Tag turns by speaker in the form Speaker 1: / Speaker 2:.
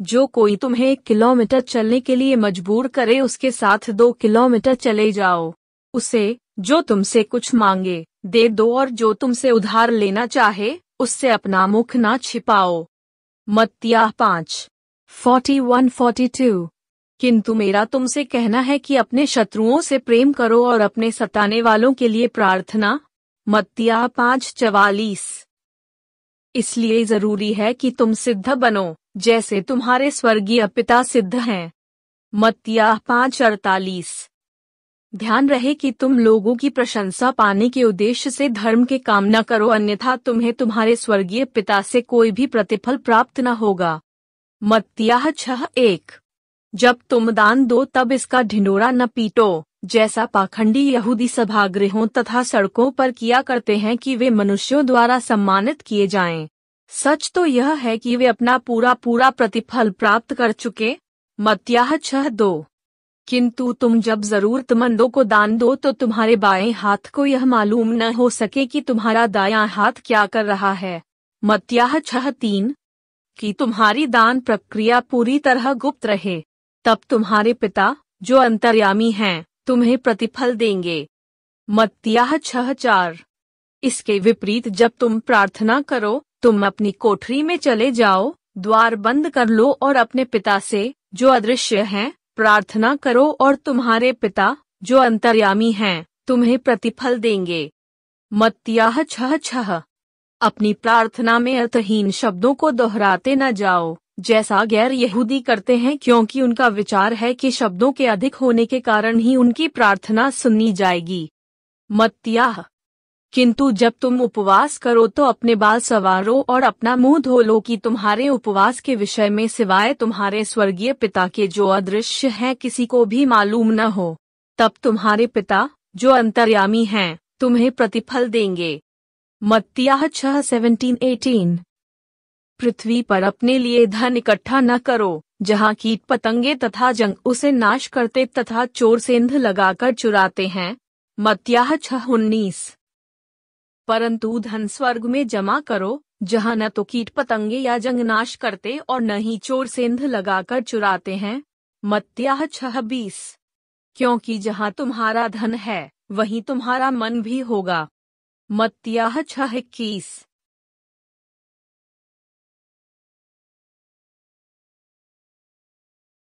Speaker 1: जो कोई तुम्हें एक किलोमीटर चलने के लिए मजबूर करे उसके साथ दो किलोमीटर चले जाओ उसे जो तुमसे कुछ मांगे दे दो और जो तुमसे उधार लेना चाहे उससे अपना मुख ना छिपाओ मत्या पाँच फोर्टी वन फोर्टी टू किंतु मेरा तुमसे कहना है कि अपने शत्रुओं से प्रेम करो और अपने सताने वालों के लिए प्रार्थना मतिया पाँच चवालीस इसलिए जरूरी है कि तुम सिद्ध बनो जैसे तुम्हारे स्वर्गीय पिता सिद्ध हैं मत्तिया पाँच अड़तालीस ध्यान रहे कि तुम लोगों की प्रशंसा पाने के उद्देश्य से धर्म के काम न करो अन्यथा तुम्हें तुम्हारे स्वर्गीय पिता से कोई भी प्रतिफल प्राप्त न होगा मतिया छह एक जब तुम दान दो तब इसका ढिंडोरा न पीटो जैसा पाखंडी यहूदी सभागृहों तथा सड़कों पर किया करते हैं कि वे मनुष्यों द्वारा सम्मानित किए जाएं। सच तो यह है कि वे अपना पूरा पूरा प्रतिफल प्राप्त कर चुके मत्याह छह दो किंतु तुम जब जरूरतमंदों को दान दो तो तुम्हारे बाएं हाथ को यह मालूम न हो सके कि तुम्हारा दायां हाथ क्या कर रहा है मत्याह छह तीन की तुम्हारी दान प्रक्रिया पूरी तरह गुप्त रहे तब तुम्हारे पिता जो अंतर्यामी हैं तुम्हें प्रतिफल देंगे मत्तियाह छह चार इसके विपरीत जब तुम प्रार्थना करो तुम अपनी कोठरी में चले जाओ द्वार बंद कर लो और अपने पिता से जो अदृश्य हैं, प्रार्थना करो और तुम्हारे पिता जो अंतर्यामी हैं, तुम्हें प्रतिफल देंगे मत्तियाह छह छह अपनी प्रार्थना में अर्थहीन शब्दों को दोहराते न जाओ जैसा गैर यहूदी करते हैं क्योंकि उनका विचार है कि शब्दों के अधिक होने के कारण ही उनकी प्रार्थना सुननी जाएगी मत्याह किंतु जब तुम उपवास करो तो अपने बाल सवारो और अपना मुंह धो लो कि तुम्हारे उपवास के विषय में सिवाय तुम्हारे स्वर्गीय पिता के जो अदृश्य हैं किसी को भी मालूम न हो तब तुम्हारे पिता जो अंतर्यामी हैं तुम्हें प्रतिफल देंगे मत्तिया छह सेवनटीन एटीन पृथ्वी पर अपने लिए धन इकट्ठा न करो जहाँ कीट पतंगे तथा जंग उसे नाश करते तथा चोर सेंध लगाकर चुराते हैं मत्याह छह उन्नीस परंतु धन स्वर्ग में जमा करो जहाँ न तो कीट पतंगे या जंग नाश करते और न ही चोर सेंध लगाकर चुराते हैं मत्याह छह बीस क्योंकि जहाँ तुम्हारा धन है वहीं तुम्हारा मन भी होगा मत्याह छह इक्कीस